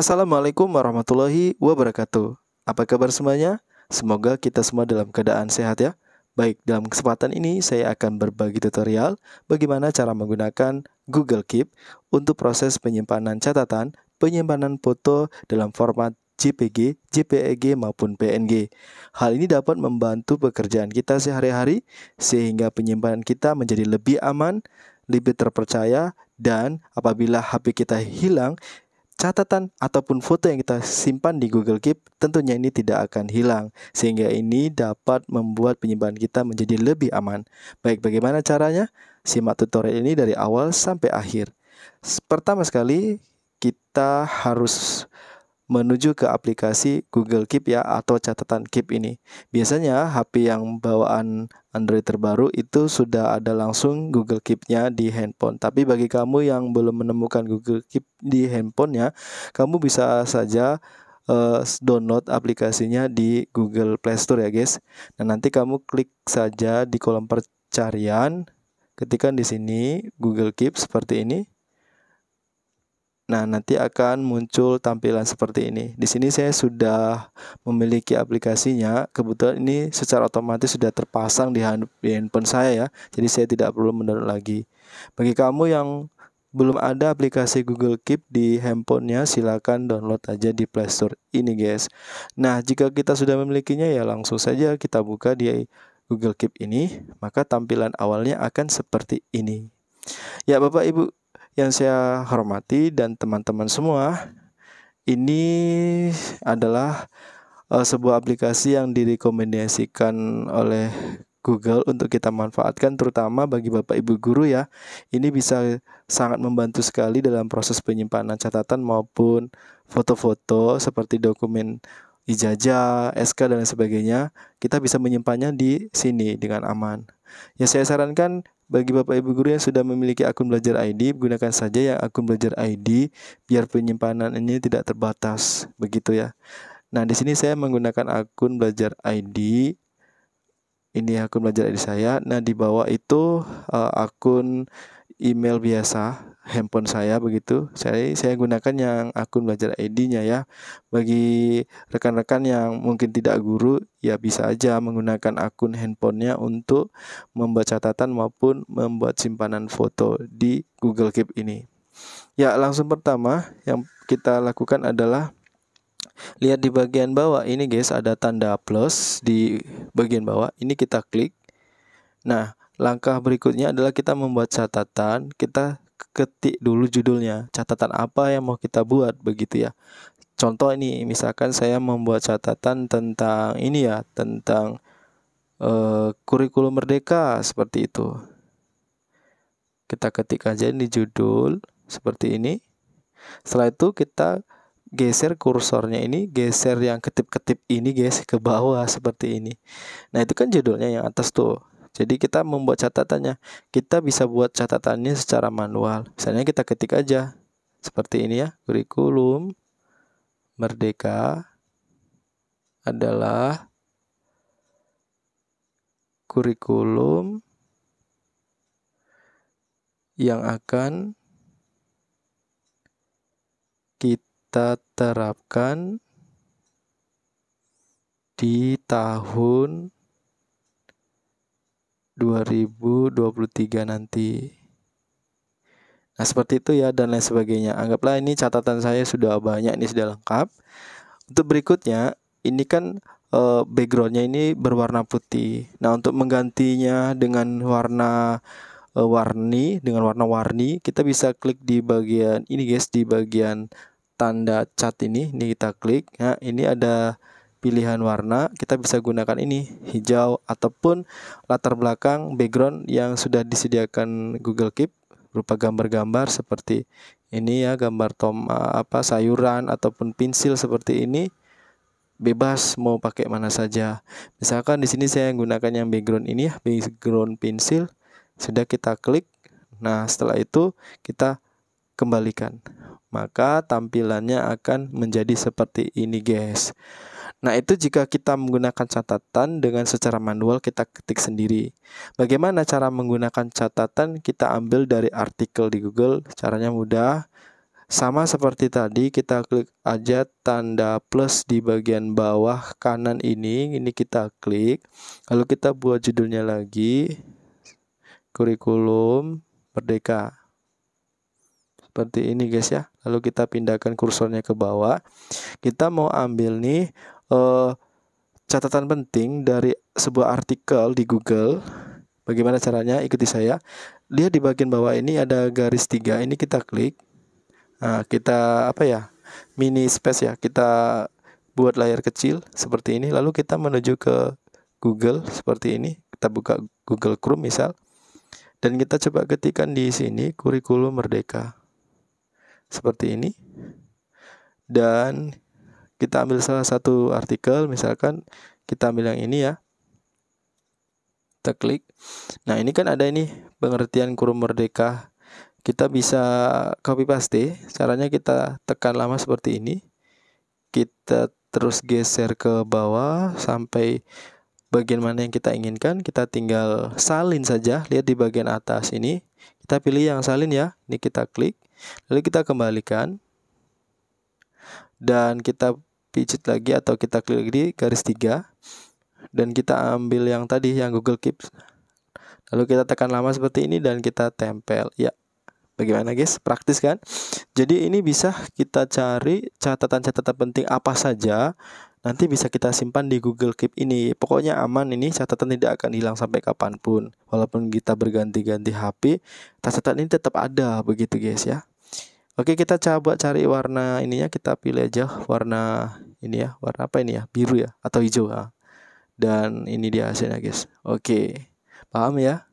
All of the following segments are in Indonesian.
Assalamualaikum warahmatullahi wabarakatuh. Apa kabar semuanya? Semoga kita semua dalam keadaan sehat ya. Baik, dalam kesempatan ini saya akan berbagi tutorial bagaimana cara menggunakan Google Keep untuk proses penyimpanan catatan, penyimpanan foto dalam format JPG, JPEG maupun PNG. Hal ini dapat membantu pekerjaan kita sehari-hari sehingga penyimpanan kita menjadi lebih aman, lebih terpercaya dan apabila HP kita hilang, catatan ataupun foto yang kita simpan di Google Keep, tentunya ini tidak akan hilang, sehingga ini dapat membuat penyimpanan kita menjadi lebih aman. Baik, bagaimana caranya? Simak tutorial ini dari awal sampai akhir. Pertama sekali, kita harus menuju ke aplikasi Google Keep ya atau catatan Keep ini. Biasanya HP yang bawaan Android terbaru itu sudah ada langsung Google Keep-nya di handphone. Tapi bagi kamu yang belum menemukan Google Keep di handphonenya, kamu bisa saja uh, download aplikasinya di Google Play Store ya guys. Nah nanti kamu klik saja di kolom pencarian, ketikan di sini Google Keep seperti ini. Nah, nanti akan muncul tampilan seperti ini. Di sini saya sudah memiliki aplikasinya. Kebetulan ini secara otomatis sudah terpasang di handphone saya ya. Jadi saya tidak perlu mendownload lagi. Bagi kamu yang belum ada aplikasi Google Keep di handphonenya, silakan download aja di Play Store ini, guys. Nah, jika kita sudah memilikinya ya langsung saja kita buka di Google Keep ini, maka tampilan awalnya akan seperti ini. Ya, Bapak Ibu yang saya hormati dan teman-teman semua, ini adalah uh, sebuah aplikasi yang direkomendasikan oleh Google untuk kita manfaatkan terutama bagi Bapak Ibu guru ya. Ini bisa sangat membantu sekali dalam proses penyimpanan catatan maupun foto-foto seperti dokumen ijazah, SK dan sebagainya. Kita bisa menyimpannya di sini dengan aman. Ya saya sarankan bagi Bapak Ibu guru yang sudah memiliki akun belajar ID, gunakan saja yang akun belajar ID biar penyimpanan ini tidak terbatas, begitu ya. Nah, di sini saya menggunakan akun belajar ID. Ini akun belajar ID saya. Nah, di bawah itu uh, akun email biasa handphone saya begitu. Saya saya gunakan yang akun belajar ID-nya ya. Bagi rekan-rekan yang mungkin tidak guru ya bisa aja menggunakan akun handphonenya untuk membuat catatan maupun membuat simpanan foto di Google Keep ini. Ya, langsung pertama yang kita lakukan adalah lihat di bagian bawah ini guys ada tanda plus di bagian bawah. Ini kita klik. Nah, langkah berikutnya adalah kita membuat catatan, kita ketik dulu judulnya, catatan apa yang mau kita buat begitu ya. Contoh ini misalkan saya membuat catatan tentang ini ya, tentang uh, kurikulum merdeka seperti itu. Kita ketik aja ini judul seperti ini. Setelah itu kita geser kursornya ini, geser yang ketip-ketip ini geser ke bawah seperti ini. Nah, itu kan judulnya yang atas tuh. Jadi kita membuat catatannya. Kita bisa buat catatannya secara manual. Misalnya kita ketik aja seperti ini ya, kurikulum merdeka adalah kurikulum yang akan kita terapkan di tahun 2023 nanti. Nah, seperti itu ya dan lain sebagainya. Anggaplah ini catatan saya sudah banyak ini sudah lengkap. Untuk berikutnya, ini kan eh, backgroundnya ini berwarna putih. Nah, untuk menggantinya dengan warna eh, warni dengan warna-warni, kita bisa klik di bagian ini guys, di bagian tanda cat ini. Ini kita klik. Nah, ini ada pilihan warna, kita bisa gunakan ini hijau ataupun latar belakang background yang sudah disediakan Google Keep berupa gambar-gambar seperti ini ya, gambar tom apa sayuran ataupun pensil seperti ini bebas mau pakai mana saja. Misalkan di sini saya gunakan yang background ini ya, background pensil. Sudah kita klik. Nah, setelah itu kita kembalikan. Maka tampilannya akan menjadi seperti ini, guys. Nah, itu jika kita menggunakan catatan dengan secara manual kita ketik sendiri. Bagaimana cara menggunakan catatan? Kita ambil dari artikel di Google, caranya mudah. Sama seperti tadi, kita klik aja tanda plus di bagian bawah kanan ini, ini kita klik. Lalu kita buat judulnya lagi, kurikulum Merdeka seperti ini guys ya lalu kita pindahkan kursornya ke bawah kita mau ambil nih uh, catatan penting dari sebuah artikel di Google. Bagaimana caranya? Ikuti saya. Dia di bagian bawah ini ada garis tiga. Ini kita klik. Nah, kita apa ya? Mini space ya. Kita buat layar kecil seperti ini. Lalu kita menuju ke Google seperti ini. Kita buka Google Chrome misal. Dan kita coba ketikkan di sini kurikulum merdeka. Seperti ini. Dan kita ambil salah satu artikel misalkan kita ambil yang ini ya kita klik nah ini kan ada ini pengertian kurung merdeka kita bisa copy paste caranya kita tekan lama seperti ini kita terus geser ke bawah sampai bagian mana yang kita inginkan kita tinggal salin saja lihat di bagian atas ini kita pilih yang salin ya ini kita klik lalu kita kembalikan dan kita pijit lagi atau kita klik di garis tiga dan kita ambil yang tadi yang Google Keep lalu kita tekan lama seperti ini dan kita tempel ya bagaimana guys praktis kan jadi ini bisa kita cari catatan-catatan penting apa saja nanti bisa kita simpan di Google Keep ini pokoknya aman ini catatan tidak akan hilang sampai kapanpun walaupun kita berganti-ganti HP catatan ini tetap ada begitu guys ya Oke, kita coba cari warna ininya, kita pilih aja warna ini ya, warna apa ini ya? Biru ya atau hijau ya. Dan ini dia hasilnya, guys. Oke. Paham ya?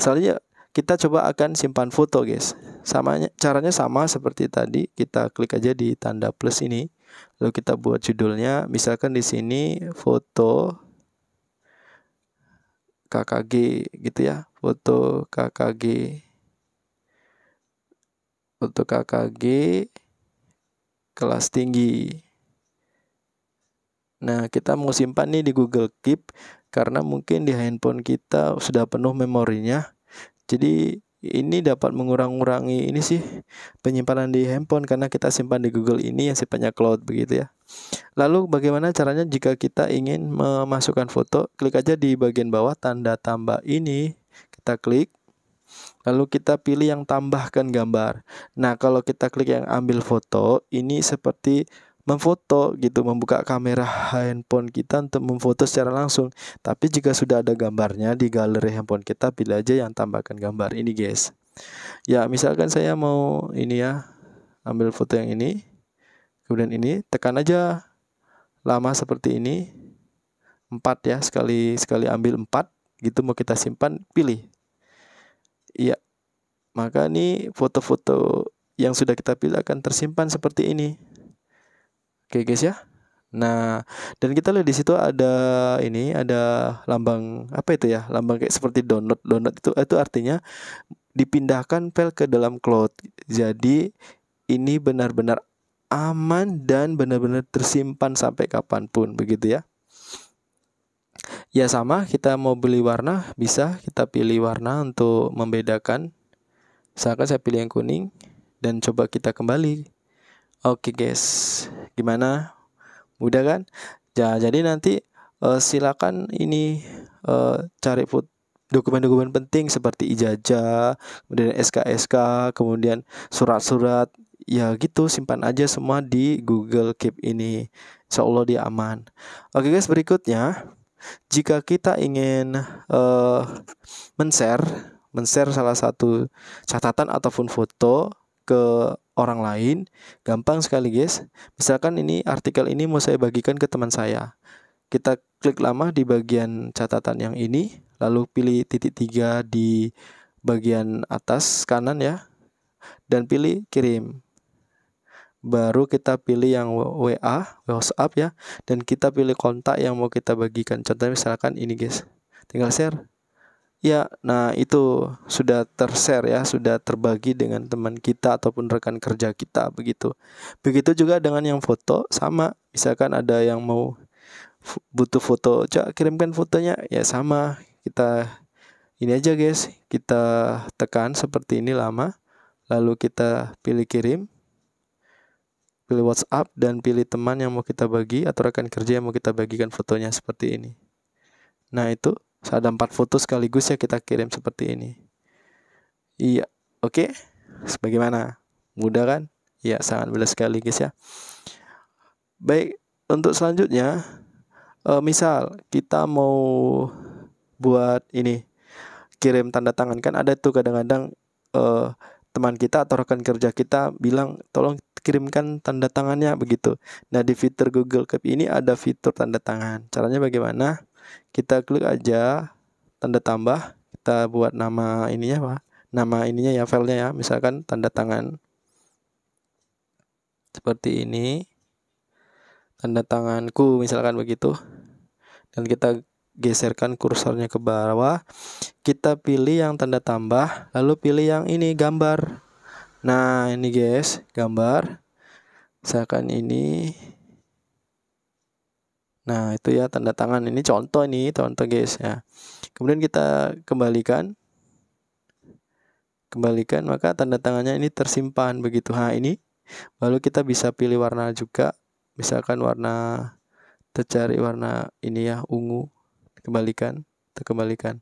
Selanjutnya kita coba akan simpan foto, guys. Samanya caranya sama seperti tadi, kita klik aja di tanda plus ini. Lalu kita buat judulnya, misalkan di sini foto KKG gitu ya, foto KKG untuk KKG kelas tinggi. Nah, kita mau simpan nih di Google Keep karena mungkin di handphone kita sudah penuh memorinya. Jadi ini dapat mengurangi urangi ini sih penyimpanan di handphone karena kita simpan di Google ini yang sifatnya cloud begitu ya. Lalu bagaimana caranya jika kita ingin memasukkan foto? Klik aja di bagian bawah tanda tambah ini, kita klik Lalu kita pilih yang tambahkan gambar. Nah, kalau kita klik yang ambil foto, ini seperti memfoto gitu, membuka kamera handphone kita untuk memfoto secara langsung. Tapi jika sudah ada gambarnya di galeri handphone kita, pilih aja yang tambahkan gambar ini, guys. Ya, misalkan saya mau ini ya, ambil foto yang ini. Kemudian ini, tekan aja lama seperti ini. 4 ya, sekali sekali ambil 4 gitu mau kita simpan, pilih Iya. Maka nih foto-foto yang sudah kita pilih akan tersimpan seperti ini. Oke guys ya. Nah, dan kita lihat di situ ada ini, ada lambang apa itu ya? Lambang kayak seperti download. Download itu itu artinya dipindahkan file ke dalam cloud. Jadi ini benar-benar aman dan benar-benar tersimpan sampai kapanpun begitu ya. Ya sama, kita mau beli warna bisa kita pilih warna untuk membedakan. Misalkan saya pilih yang kuning dan coba kita kembali. Oke guys, gimana? Mudah kan? Ya, jadi nanti uh, silakan ini uh, cari put dokumen-dokumen penting seperti ijazah, kemudian SKSK, kemudian surat-surat, ya gitu simpan aja semua di Google Keep ini. Insya Allah dia aman. Oke guys, berikutnya jika kita ingin uh, men-share, men-share salah satu catatan ataupun foto ke orang lain, gampang sekali guys. Misalkan ini artikel ini mau saya bagikan ke teman saya. Kita klik lama di bagian catatan yang ini, lalu pilih titik tiga di bagian atas kanan ya, dan pilih kirim baru kita pilih yang WA, WhatsApp ya, dan kita pilih kontak yang mau kita bagikan. Contohnya misalkan ini guys, tinggal share. Ya, nah itu sudah terser, ya, sudah terbagi dengan teman kita ataupun rekan kerja kita begitu. Begitu juga dengan yang foto sama, misalkan ada yang mau butuh foto, cak kirimkan fotonya, ya sama kita ini aja guys, kita tekan seperti ini lama, lalu kita pilih kirim pilih WhatsApp dan pilih teman yang mau kita bagi atau rekan kerja yang mau kita bagikan fotonya seperti ini. Nah, itu ada empat foto sekaligus ya kita kirim seperti ini. Iya, oke. Okay? Sebagaimana? Mudah kan? Iya, sangat mudah sekali guys ya. Baik, untuk selanjutnya uh, misal kita mau buat ini kirim tanda tangan kan ada tuh kadang-kadang uh, teman kita atau rekan kerja kita bilang tolong kirimkan tanda tangannya begitu. Nah di fitur Google Keep ini ada fitur tanda tangan. Caranya bagaimana? Kita klik aja tanda tambah, kita buat nama ininya pak, nama ininya ya filenya ya, misalkan tanda tangan seperti ini, tanda tanganku misalkan begitu, dan kita geserkan kursornya ke bawah. Kita pilih yang tanda tambah, lalu pilih yang ini gambar. Nah, ini guys, gambar. Misalkan ini. Nah, itu ya tanda tangan ini contoh ini, contoh guys ya. Kemudian kita kembalikan. Kembalikan, maka tanda tangannya ini tersimpan begitu. Ha, ini. Lalu kita bisa pilih warna juga. Misalkan warna tercari warna ini ya, ungu kembalikan kembalikan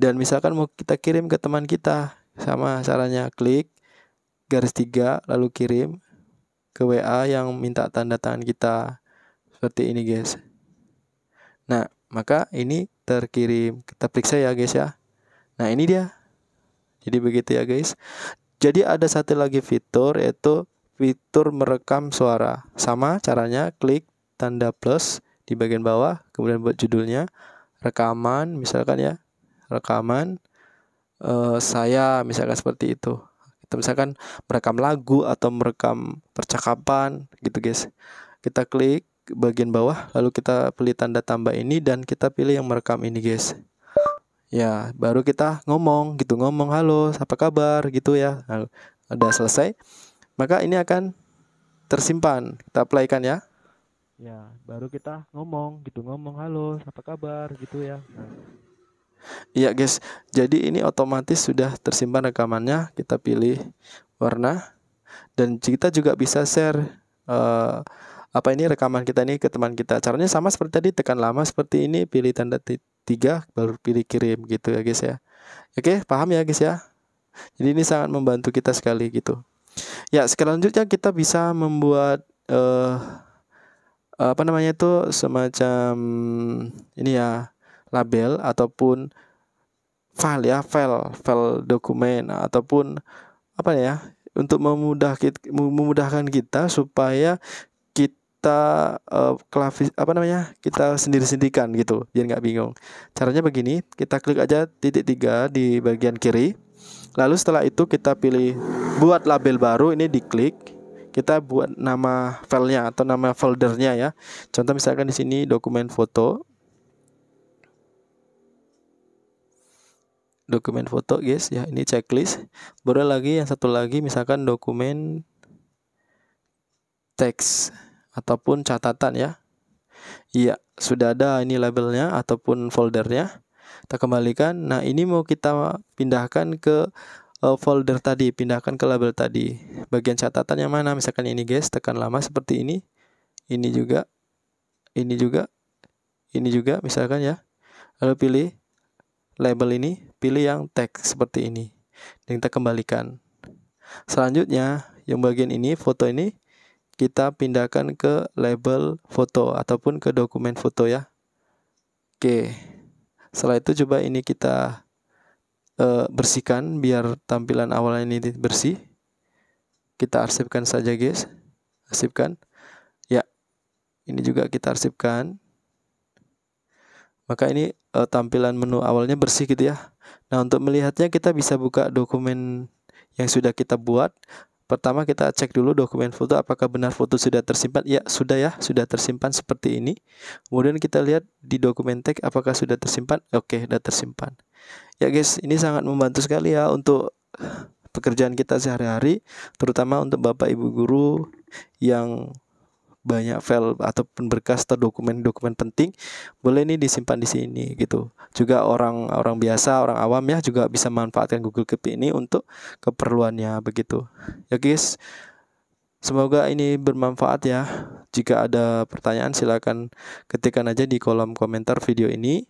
dan misalkan mau kita kirim ke teman kita sama caranya klik garis tiga lalu kirim ke WA yang minta tanda tangan kita seperti ini guys nah maka ini terkirim kita periksa ya guys ya nah ini dia jadi begitu ya guys jadi ada satu lagi fitur yaitu fitur merekam suara sama caranya klik tanda plus di bagian bawah kemudian buat judulnya rekaman misalkan ya rekaman uh, saya misalkan seperti itu kita misalkan merekam lagu atau merekam percakapan gitu guys kita klik bagian bawah lalu kita pilih tanda tambah ini dan kita pilih yang merekam ini guys ya baru kita ngomong gitu ngomong halo apa kabar gitu ya nah, udah selesai maka ini akan tersimpan kita playkan ya ya baru kita ngomong gitu ngomong halo apa kabar gitu ya nah. Iya guys, jadi ini otomatis sudah tersimpan rekamannya. Kita pilih warna dan kita juga bisa share uh, apa ini rekaman kita ini ke teman kita. Caranya sama seperti tadi, tekan lama seperti ini, pilih tanda tiga baru pilih kirim gitu ya guys ya. Oke, paham ya guys ya. Jadi ini sangat membantu kita sekali gitu. Ya, selanjutnya kita bisa membuat uh, Eh, apa namanya itu semacam ini ya label ataupun file ya file file dokumen ataupun apa ya untuk memudah kita, memudahkan kita supaya kita uh, eh, klavis apa namanya kita sendiri sendirikan gitu biar nggak bingung caranya begini kita klik aja titik tiga di bagian kiri lalu setelah itu kita pilih buat label baru ini diklik kita buat nama filenya atau nama foldernya ya contoh misalkan di sini dokumen foto dokumen foto guys ya ini checklist baru lagi yang satu lagi misalkan dokumen teks ataupun catatan ya iya sudah ada ini labelnya ataupun foldernya kita kembalikan nah ini mau kita pindahkan ke Eh, folder tadi, pindahkan ke label tadi. Bagian catatan yang mana? Misalkan ini guys, tekan lama seperti ini. Ini juga, ini juga, ini juga misalkan ya. Lalu pilih label ini, pilih yang teks seperti ini. Dan kita kembalikan. Selanjutnya, yang bagian ini, foto ini, kita pindahkan ke label foto ataupun ke dokumen foto ya. Oke. Setelah itu coba ini kita Eh, bersihkan biar tampilan awalnya ini bersih. Kita arsipkan saja guys. Arsipkan. Ya. Ini juga kita arsipkan. Maka ini e, tampilan menu awalnya bersih gitu ya. Nah, untuk melihatnya kita bisa buka dokumen yang sudah kita buat. Pertama kita cek dulu dokumen foto apakah benar foto sudah tersimpan. Ya, sudah ya, sudah tersimpan seperti ini. Kemudian kita lihat di dokumen tag apakah sudah tersimpan. Oke, sudah tersimpan ya guys ini sangat membantu sekali ya untuk pekerjaan kita sehari-hari terutama untuk bapak ibu guru yang banyak file ataupun berkas atau dokumen-dokumen penting boleh ini disimpan di sini gitu juga orang orang biasa orang awam ya juga bisa manfaatkan Google Keep ini untuk keperluannya begitu ya guys semoga ini bermanfaat ya jika ada pertanyaan silakan ketikkan aja di kolom komentar video ini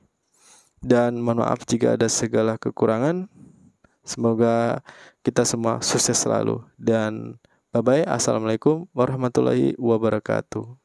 dan mohon maaf jika ada segala kekurangan. Semoga kita semua sukses selalu dan bye bye. Assalamualaikum warahmatullahi wabarakatuh.